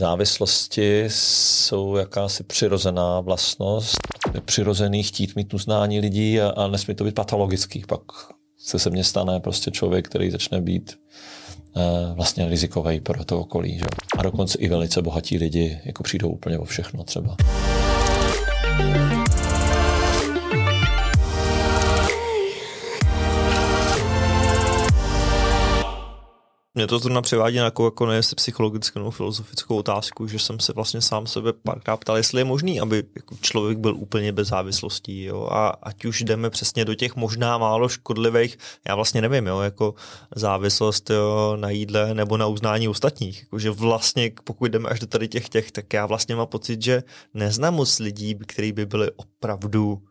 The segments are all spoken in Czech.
Závislosti jsou jakási přirozená vlastnost, přirozený chtít mít uznání lidí a, a nesmí to být patologický. Pak se se mně stane prostě člověk, který začne být e, vlastně rizikový pro to okolí. Že? A dokonce i velice bohatí lidi jako přijdou úplně o všechno třeba. Mm-hmm. Mě to zrovna přivádí na jako, jako nejsi psychologickou nebo filozofickou otázku, že jsem se vlastně sám sebe párkrát ptal, jestli je možný, aby jako člověk byl úplně bez závislostí. Jo? A ať už jdeme přesně do těch možná málo škodlivých, já vlastně nevím, jo? jako závislost jo, na jídle nebo na uznání ostatních. Jako, že vlastně, pokud jdeme až do tady těch těch, tak já vlastně mám pocit, že neznám moc lidí, kteří by byli opravdu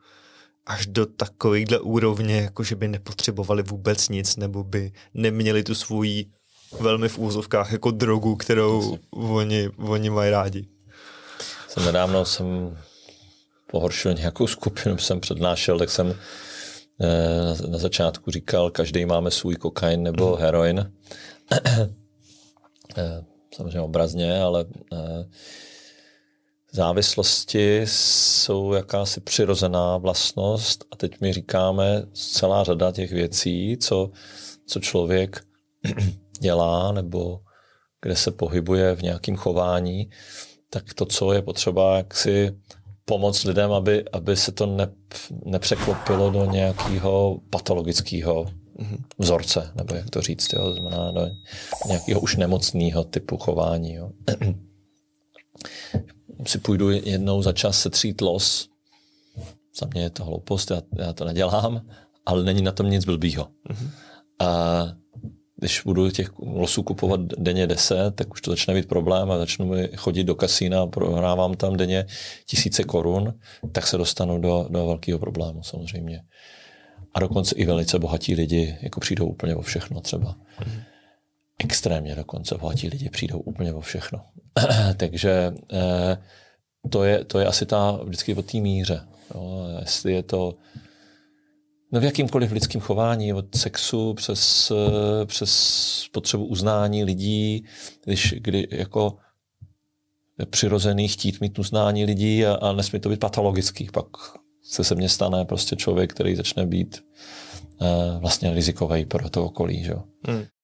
až do takovýchhle úrovně, jako že by nepotřebovali vůbec nic, nebo by neměli tu svoji velmi v úzovkách jako drogu, kterou oni, oni mají rádi. Jsem nedávno jsem pohoršil nějakou skupinu, jsem přednášel, tak jsem eh, na začátku říkal, každý máme svůj kokain nebo mhm. heroin. Eh, samozřejmě obrazně, ale eh, závislosti jsou jakási přirozená vlastnost a teď my říkáme celá řada těch věcí, co, co člověk dělá nebo kde se pohybuje v nějakém chování, tak to, co je potřeba, jak si pomoc lidem, aby, aby se to ne, nepřeklopilo do nějakého patologického mhm. vzorce, nebo jak to říct, jo, znamená do nějakého už nemocného typu chování. Jo. si půjdu jednou za čas setřít los, za mě je to hloupost, já, já to nedělám, ale není na tom nic blbýho. Mhm. A když budu těch losů kupovat denně 10, tak už to začne být problém a začnu mi chodit do kasína a prohrávám tam denně tisíce korun, tak se dostanu do, do velkého problému samozřejmě. A dokonce i velice bohatí lidi jako přijdou úplně o všechno třeba. Extrémně dokonce bohatí lidi přijdou úplně o všechno. Takže eh, to, je, to je asi ta vždycky o té míře. Jo. Jestli je to No v jakýmkoliv lidském chování, od sexu přes, eh, přes potřebu uznání lidí, když kdy jako přirozený chtít mít uznání lidí a, a nesmí to být patologický. Pak se se mně stane prostě člověk, který začne být uh, vlastně rizikový pro to okolí. Že? Hmm.